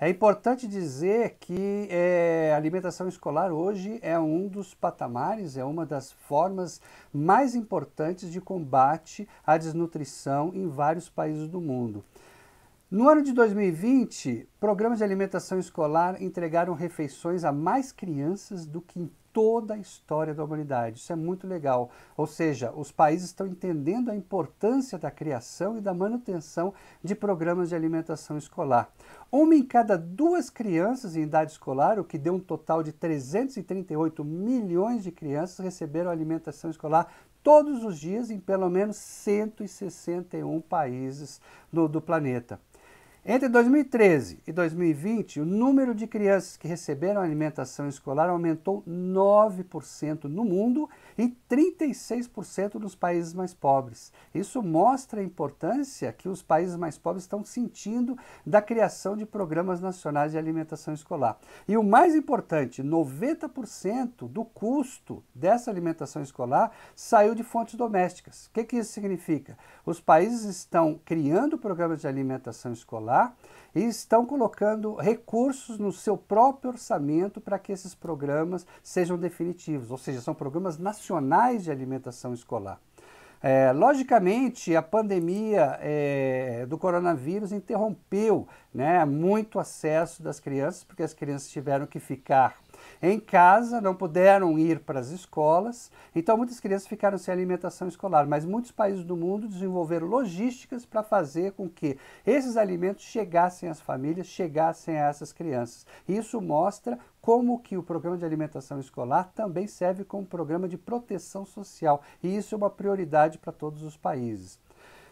É importante dizer que é, a alimentação escolar hoje é um dos patamares, é uma das formas mais importantes de combate à desnutrição em vários países do mundo. No ano de 2020, programas de alimentação escolar entregaram refeições a mais crianças do que em toda a história da humanidade. Isso é muito legal. Ou seja, os países estão entendendo a importância da criação e da manutenção de programas de alimentação escolar. Uma em cada duas crianças em idade escolar, o que deu um total de 338 milhões de crianças, receberam alimentação escolar todos os dias em pelo menos 161 países do, do planeta. Entre 2013 e 2020, o número de crianças que receberam alimentação escolar aumentou 9% no mundo e 36% nos países mais pobres. Isso mostra a importância que os países mais pobres estão sentindo da criação de programas nacionais de alimentação escolar. E o mais importante, 90% do custo dessa alimentação escolar saiu de fontes domésticas. O que, que isso significa? Os países estão criando programas de alimentação escolar e estão colocando recursos no seu próprio orçamento para que esses programas sejam definitivos, ou seja, são programas nacionais de alimentação escolar. É, logicamente, a pandemia é, do coronavírus interrompeu né, muito acesso das crianças, porque as crianças tiveram que ficar em casa, não puderam ir para as escolas, então muitas crianças ficaram sem alimentação escolar, mas muitos países do mundo desenvolveram logísticas para fazer com que esses alimentos chegassem às famílias, chegassem a essas crianças. Isso mostra como que o programa de alimentação escolar também serve como programa de proteção social, e isso é uma prioridade para todos os países.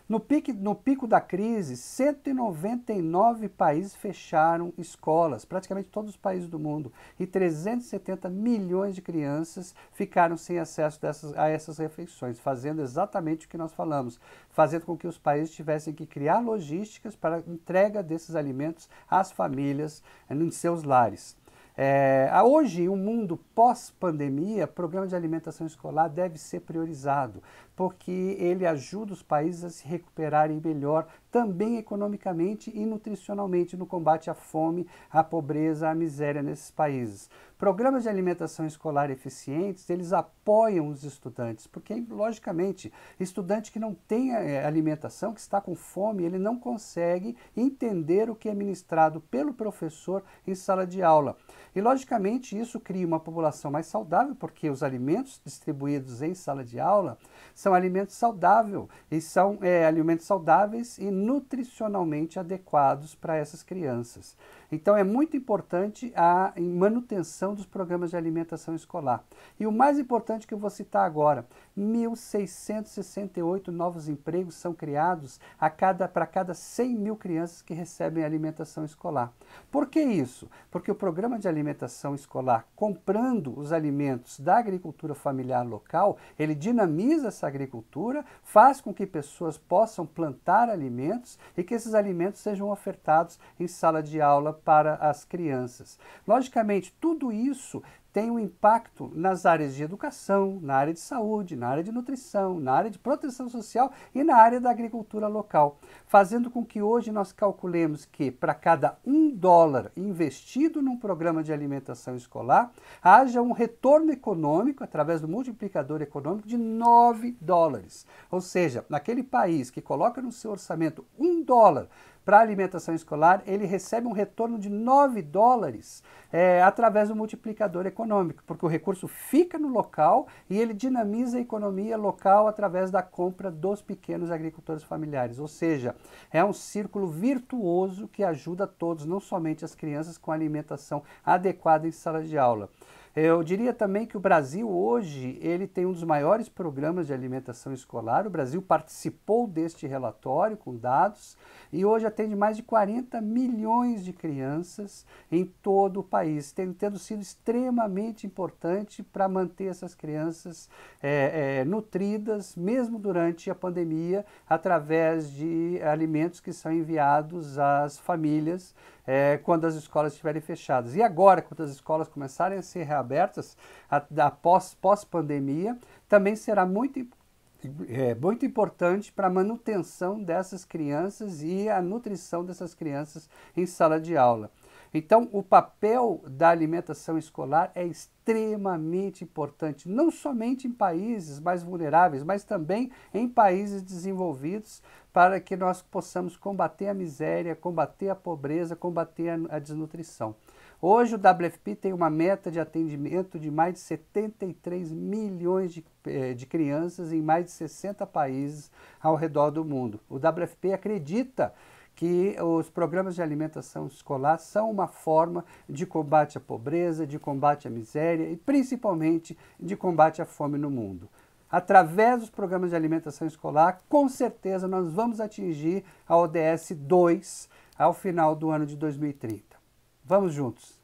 No, pique, no pico da crise, 199 países fecharam escolas, praticamente todos os países do mundo, e 370 milhões de crianças ficaram sem acesso dessas, a essas refeições, fazendo exatamente o que nós falamos, fazendo com que os países tivessem que criar logísticas para entrega desses alimentos às famílias eh, em seus lares. É, hoje, o um mundo pós-pandemia, programa de alimentação escolar deve ser priorizado, porque ele ajuda os países a se recuperarem melhor, também economicamente e nutricionalmente, no combate à fome, à pobreza, à miséria nesses países. Programas de alimentação escolar eficientes, eles apoiam os estudantes, porque, logicamente, estudante que não tem eh, alimentação, que está com fome, ele não consegue entender o que é ministrado pelo professor em sala de aula. E, logicamente, isso cria uma população mais saudável, porque os alimentos distribuídos em sala de aula são alimentos saudáveis e são é, alimentos saudáveis e nutricionalmente adequados para essas crianças. Então é muito importante a manutenção dos programas de alimentação escolar. E o mais importante que eu vou citar agora, 1.668 novos empregos são criados a cada, para cada 100 mil crianças que recebem alimentação escolar. Por que isso? Porque o programa de alimentação escolar, comprando os alimentos da agricultura familiar local, ele dinamiza essa agricultura, faz com que pessoas possam plantar alimentos e que esses alimentos sejam ofertados em sala de aula para as crianças. Logicamente, tudo isso tem um impacto nas áreas de educação, na área de saúde, na área de nutrição, na área de proteção social e na área da agricultura local, fazendo com que hoje nós calculemos que para cada um dólar investido num programa de alimentação escolar, haja um retorno econômico através do multiplicador econômico de 9 dólares. Ou seja, naquele país que coloca no seu orçamento um dólar para alimentação escolar, ele recebe um retorno de 9 dólares é, através do multiplicador econômico, porque o recurso fica no local e ele dinamiza a economia local através da compra dos pequenos agricultores familiares. Ou seja, é um círculo virtuoso que ajuda todos, não somente as crianças, com alimentação adequada em sala de aula. Eu diria também que o Brasil hoje ele tem um dos maiores programas de alimentação escolar. O Brasil participou deste relatório com dados e hoje atende mais de 40 milhões de crianças em todo o país, tendo sido extremamente importante para manter essas crianças é, é, nutridas, mesmo durante a pandemia, através de alimentos que são enviados às famílias é, quando as escolas estiverem fechadas. E agora, quando as escolas começarem a ser reabertas, após pós-pandemia, também será muito importante é muito importante para a manutenção dessas crianças e a nutrição dessas crianças em sala de aula. Então, o papel da alimentação escolar é extremamente importante, não somente em países mais vulneráveis, mas também em países desenvolvidos, para que nós possamos combater a miséria, combater a pobreza, combater a, desnutrição. Hoje o WFP tem uma meta de atendimento de mais de 73 milhões de, eh, de, crianças em mais de 60 países ao redor do mundo. O WFP acredita que os programas de alimentação escolar são uma forma de combate à pobreza, de combate à miséria e principalmente de combate à fome no mundo. Através dos programas de alimentação escolar, com certeza nós vamos atingir a ODS 2 ao final do ano de 2030. Vamos juntos!